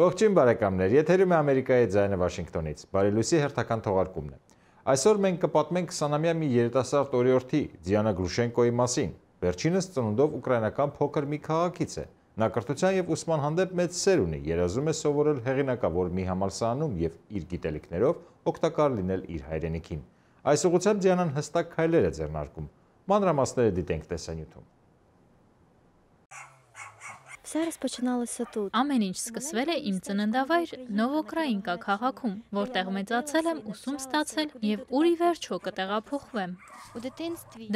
Ողջույն բարեկամներ, եթերում է Ամերիկայի ձայնը Վաշինգտոնից։ Բարի լույսի հերթական թողարկումն է։ Այսօր մենք կպատմենք 20-ամյա մի երիտասարդ օրիորդի Դիանա Գրուշենկոյի մասին։ Վերջինս ծնունդով ուկրաինական փոքր մի քաղաքից է։ Նա կրթության եւ ուսման հանդեպ մեծ սեր ունի, երազում է սովորել հեղինակավոր մի համալսարանում եւ իր գիտելիքներով օգտակար լինել իր հայրենիքին։ Այս ուղղությամբ Դիանան հստակ քայլեր է ձեռնարկում։ Մանրամասները դիտենք տեսանյութում зараз починалося тут. Ամեն ինչ սկսվել է իմ ծննդավայր Նովոկրաինկա քաղաքում, որտեղ մեծացել եմ, ուսում ստացել եւ ուրի վերջո կտեղափոխվեմ։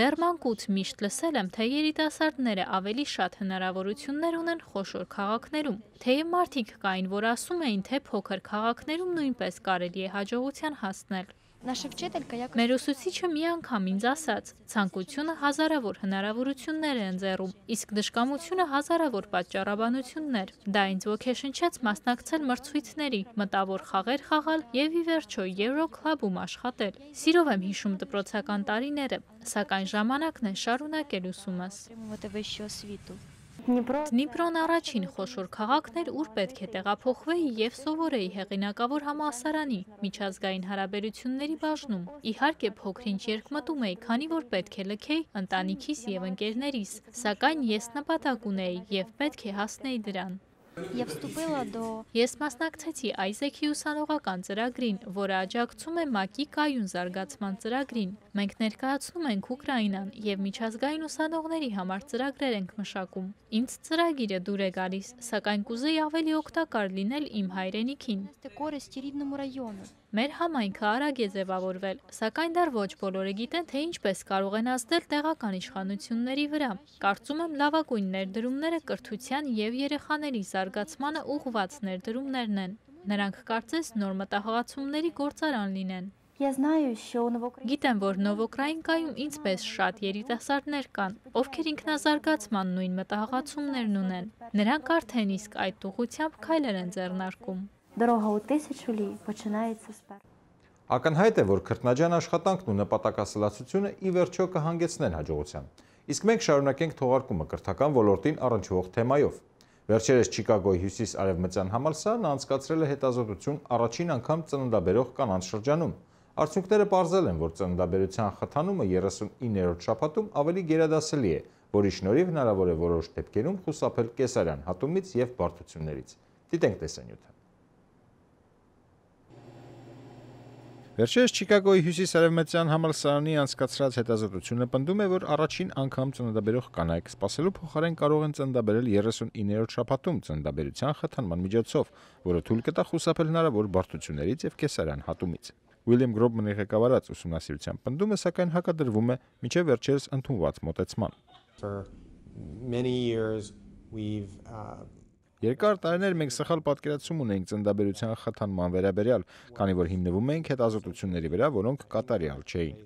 Դեռ մանկուց միշտ լսել եմ, թե երիտասարդները ավելի շատ հնարավորություններ ունեն խոշոր քաղաքներում։ Թեև մարդիկ կային, որ ասում էին, թե փոքր քաղաքներում նույնպես կարելի է հաջողության հասնել։ Մեր ուսուցիչը մի անգամ ինձ ասաց. ցանկությունը հազարավոր հնարավորություններ է ընձեռում, իսկ դժկամությունը հազարավոր պատճառաբանություններ։ Դա ինձ ոգեշնչեց մասնակցել մրցույթների, մտավոր խաղեր խաղալ եւ ի վերջո Euro Club-ում աշխատել։ Սիրով եմ հիշում դպրոցական տարիները, սակայն ժամանակն է շարունակել ուսումս։ Դնիպրոն առաջին խոշոր քաղաքն էր, ուր պետք է տեղափոխվեի եւ սովորեի հեղինակավոր համասարանի միջազգային հարաբերությունների բաժնում։ Իհարկե փոքրինչ երկմտում էի, քանի որ պետք է լքեի ընտանիքիս եւ ընկերներիս, սակայն ես նպատակ ունեի եւ պետք է հասնեի դրան։ Եվ ստուպելա դո Ես մասնակցեցի Այզեքի ուսանողական ծրագրին, որը աջակցում է ՄԱԿ-ի կայուն զարգացման ծրագրին։ Մենք ներկայացնում ենք Ուկրաինան եւ միջազգային ուսանողների համար ծրագրեր ենք մշակում։ Ինձ ծրագիրը դուր է գալիս, սակայն կուզեի ավելի օգտակար լինել իմ հայրենիքին։ Մեր համայնքը արագ է ձևավորվել, սակայն դեռ ոչ բոլորը գիտեն, թե ինչպես կարող են ազդել տեղական իշխանությունների վրա։ Կարծում եմ լավագույն ներդրումները կրթության եւ երեխաների զարգացման զարգացմանը ուղված ներդրումներն են։ Նրանք կարծես նոր մտահղացումների գործարան լինեն։ Ես նայու շոունովոկրային Գիտեմ, որ Նովոկրայինկայում ինձպես շատ երիտասարդներ կան, ովքեր ինքնազարգացման նույն մտահղացումներն ունեն։ Նրանք արդեն իսկ այդ ուղությամբ քայլեր են ձեռնարկում։ Дорога у тысячу ли начинается с Ակնհայտ է, որ քրտնաջան աշխատանքն ու նպատակասլացությունը ի վերջո կհանգեցնեն հաջողության։ Իսկ մենք շարունակենք թողարկումը կրթական ոլորտին առնչվող թեմայով։ Վերջերս Չիկագոյի հյուսիս-արևմտյան համալսարանը անցկացրել է հետազոտություն առաջին անգամ ծննդաբերող կանանց շրջանում։ Արդյունքները ողջունել են, որ ծննդաբերության խթանումը 39-րդ շաբաթում ավելի գերադասելի է, որի շնորհիվ հնարավոր է որոշ դեպքերում խուսափել կեսարյան հատումից եւ բարդություններից։ Դիտենք տեսանյութը։ Վերջերս Չիկագոյի հյուսիսարևմտյան համալսարանի անցկացրած հետազոտությունը պնդում է, որ առաջին անգամ ծննդաբերող կանայք սпасելու փոխարեն կարող են ծննդաբերել 39-րդ շաբաթում ծննդաբերության խթանման միջոցով, որը թույլ կտա խուսափել հնարավոր բարդություններից եւ կեսարյան հատումից։ Ուիլյամ Գրոբմանի ղեկավարած ուսումնասիրության պնդումը սակայն հակադրվում է միջև վերջերս ընդունված մոտեցման. many years we've uh, Երկար տարիներ մենք սխալ պատկերացում ունենք ծնդաբերության խթանման վերաբերյալ, քանի որ հիմնվում ենք հետազոտությունների վրա, որոնք կատարյալ չէին։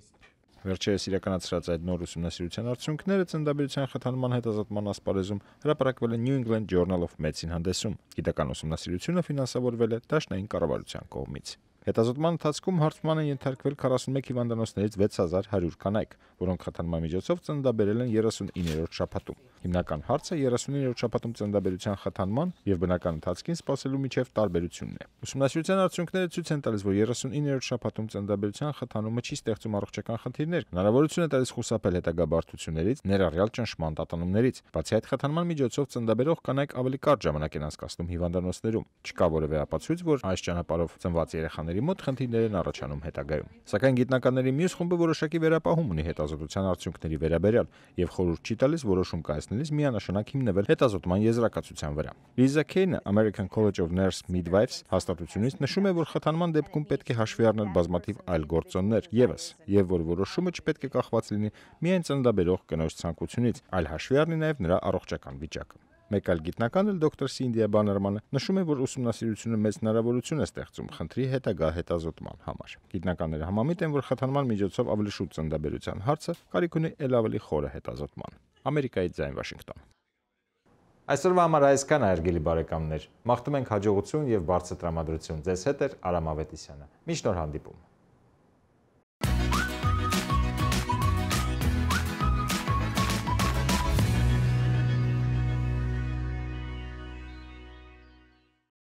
Վերջերս իրականացրած այդ նոր ուսումնասիրության արդյունքները ծնդաբերության խթանման հետազոտման ասպարեզում հրապարակվել են New England Journal of Medicine հանդեսում։ Գիտական ուսումնասիրությունը ֆինանսավորվել է Դաշնային կառավարության կողմից։ Հետազոտման ընթացքում հարցման են ենթարկվել 41 հիվանդանոցներից 6100 կանայք, որոնք խթանման միջոցով ծննդաբերել են 39-րդ շաբաթում։ Հիմնական հարցը 39-րդ շաբաթում ծննդաբերության խթանման եւ բնական ընթացքին սպասելու միջև տարբերությունն է։ Ուսումնասիրության արդյունքները ցույց են տալիս, որ 39-րդ շաբաթում ծննդաբերության խթանումը չի ստեղծում առողջական խնդիրներ, հնարավորություն է տալիս խուսափել հետագա բարդություններից, ներառյալ ճնշման տատանումներից։ Բացի այդ, խթանման միջոցով ծննդաբերող կանայք ավելի կարճ ժամանակ են անցկացնում հիվանդանոցներում։ Չկա որևէ ապացույց, որ այս ճանապարհով ծնված երեխաները գիտնականների մոտ խնդիրներ են առաջանում հետագայում։ Սակայն գիտնականների մյուս խումբը որոշակի վերապահում ունի հետազոտության արդյունքների վերաբերյալ եւ խորհուրդ չի տալիս որոշում կայացնելիս միանշանակ հիմնվել հետազոտման եզրակացության վրա։ Լիզա Քեյնը American College of Nurse Midwives հաստատությունից նշում է, որ խթանման դեպքում պետք է հաշվի առնել բազմաթիվ այլ գործոններ եւս, եւ որ որոշումը չպետք է կախված լինի միայն ծննդաբերող կնոջ ցանկությունից, այլ հաշվի առնի նաեւ նրա առողջական վիճակը։ Մեկ այլ գիտնական էլ դոկտոր Սինդիա Բաներմանը նշում է, որ ուսումնասիրությունը մեծ հնարավորություն է ստեղծում խնդրի հետագա հետազոտման համար։ Գիտնականները համամիտ են, որ խթանման միջոցով ավելի շուտ ծննդաբերության հարցը կարիք ունի ել ավելի խորը հետազոտման։ Ամերիկայի ձայն Վաշինգտոն։ Այսօրվա համար այսքան արգելի բարեկամներ։ Մաղթում ենք հաջողություն եւ բարձր տրամադրություն։ Ձեզ հետ է Արամ Ավետիսյանը։ Միշտ նոր հանդիպում։